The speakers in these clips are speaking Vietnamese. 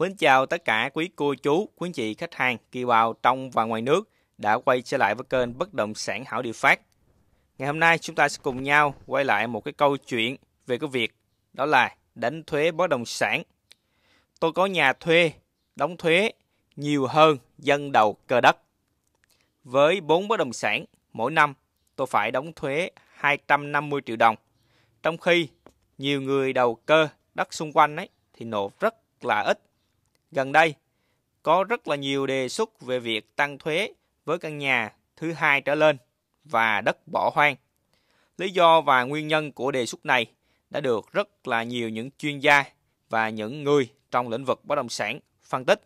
Mến chào tất cả quý cô chú, quý anh chị khách hàng, kỳ bào trong và ngoài nước đã quay trở lại với kênh Bất động sản Hảo địa Phát. Ngày hôm nay chúng ta sẽ cùng nhau quay lại một cái câu chuyện về cái việc đó là đánh thuế bất động sản. Tôi có nhà thuê, đóng thuế nhiều hơn dân đầu cơ đất. Với 4 bất động sản, mỗi năm tôi phải đóng thuế 250 triệu đồng. Trong khi nhiều người đầu cơ đất xung quanh ấy thì nộp rất là ít Gần đây, có rất là nhiều đề xuất về việc tăng thuế với căn nhà thứ hai trở lên và đất bỏ hoang. Lý do và nguyên nhân của đề xuất này đã được rất là nhiều những chuyên gia và những người trong lĩnh vực bất động sản phân tích.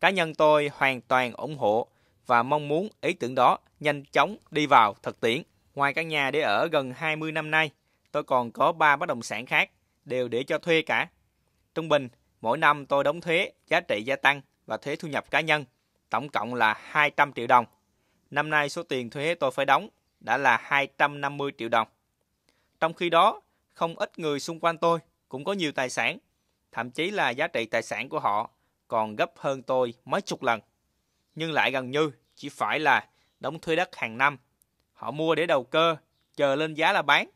Cá nhân tôi hoàn toàn ủng hộ và mong muốn ý tưởng đó nhanh chóng đi vào thực tiễn. Ngoài căn nhà để ở gần 20 năm nay, tôi còn có 3 bất động sản khác đều để cho thuê cả. Trung bình, mỗi năm tôi đóng thuế giá trị gia tăng và thuế thu nhập cá nhân, tổng cộng là 200 triệu đồng. Năm nay số tiền thuế tôi phải đóng đã là 250 triệu đồng. Trong khi đó, không ít người xung quanh tôi cũng có nhiều tài sản, thậm chí là giá trị tài sản của họ còn gấp hơn tôi mấy chục lần. Nhưng lại gần như chỉ phải là đóng thuế đất hàng năm. Họ mua để đầu cơ, chờ lên giá là bán,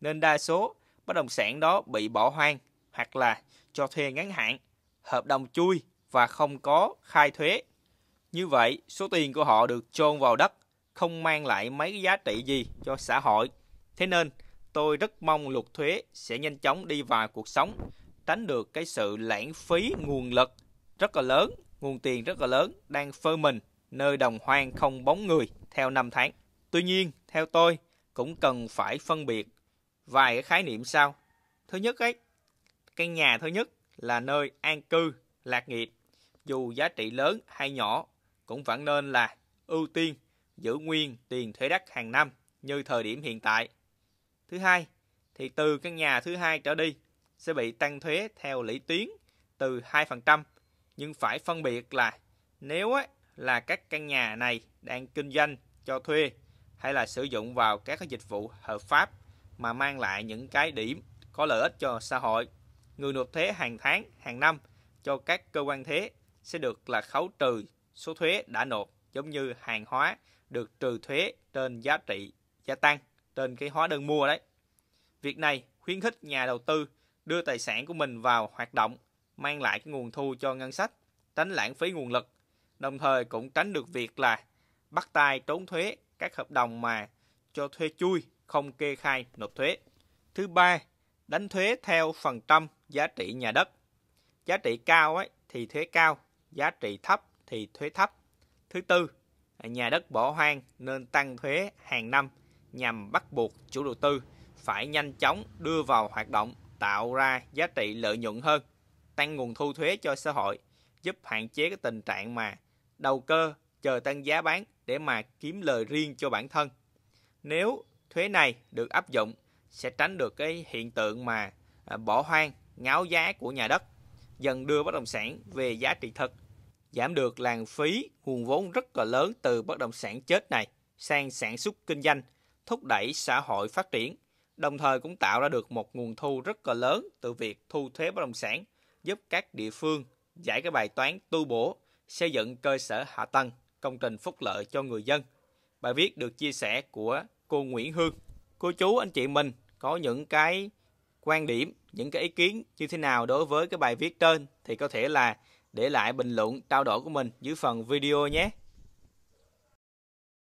nên đa số bất động sản đó bị bỏ hoang hoặc là cho thuê ngắn hạn, hợp đồng chui và không có khai thuế. Như vậy, số tiền của họ được chôn vào đất không mang lại mấy cái giá trị gì cho xã hội. Thế nên, tôi rất mong luật thuế sẽ nhanh chóng đi vào cuộc sống, tránh được cái sự lãng phí nguồn lực rất là lớn, nguồn tiền rất là lớn đang phơ mình nơi đồng hoang không bóng người theo năm tháng. Tuy nhiên, theo tôi cũng cần phải phân biệt vài cái khái niệm sau. Thứ nhất ấy, Căn nhà thứ nhất là nơi an cư, lạc nghiệp, dù giá trị lớn hay nhỏ, cũng vẫn nên là ưu tiên giữ nguyên tiền thuế đất hàng năm như thời điểm hiện tại. Thứ hai, thì từ căn nhà thứ hai trở đi sẽ bị tăng thuế theo lũy tuyến từ 2%, nhưng phải phân biệt là nếu ấy, là các căn nhà này đang kinh doanh cho thuê hay là sử dụng vào các dịch vụ hợp pháp mà mang lại những cái điểm có lợi ích cho xã hội người nộp thuế hàng tháng, hàng năm cho các cơ quan thuế sẽ được là khấu trừ số thuế đã nộp giống như hàng hóa được trừ thuế trên giá trị gia tăng trên cái hóa đơn mua đấy. Việc này khuyến khích nhà đầu tư đưa tài sản của mình vào hoạt động mang lại cái nguồn thu cho ngân sách, tránh lãng phí nguồn lực, đồng thời cũng tránh được việc là bắt tay trốn thuế các hợp đồng mà cho thuê chui không kê khai nộp thuế. Thứ ba đánh thuế theo phần trăm giá trị nhà đất. Giá trị cao ấy thì thuế cao, giá trị thấp thì thuế thấp. Thứ tư, nhà đất bỏ hoang nên tăng thuế hàng năm nhằm bắt buộc chủ đầu tư phải nhanh chóng đưa vào hoạt động tạo ra giá trị lợi nhuận hơn, tăng nguồn thu thuế cho xã hội, giúp hạn chế cái tình trạng mà đầu cơ chờ tăng giá bán để mà kiếm lời riêng cho bản thân. Nếu thuế này được áp dụng sẽ tránh được cái hiện tượng mà à, bỏ hoang, ngáo giá của nhà đất, dần đưa bất động sản về giá trị thực, giảm được làn phí nguồn vốn rất là lớn từ bất động sản chết này sang sản xuất kinh doanh, thúc đẩy xã hội phát triển, đồng thời cũng tạo ra được một nguồn thu rất là lớn từ việc thu thuế bất động sản, giúp các địa phương giải cái bài toán tu bổ, xây dựng cơ sở hạ tầng, công trình phúc lợi cho người dân. Bài viết được chia sẻ của cô Nguyễn Hương. Cô chú anh chị mình có những cái quan điểm, những cái ý kiến như thế nào đối với cái bài viết trên thì có thể là để lại bình luận trao đổi của mình dưới phần video nhé.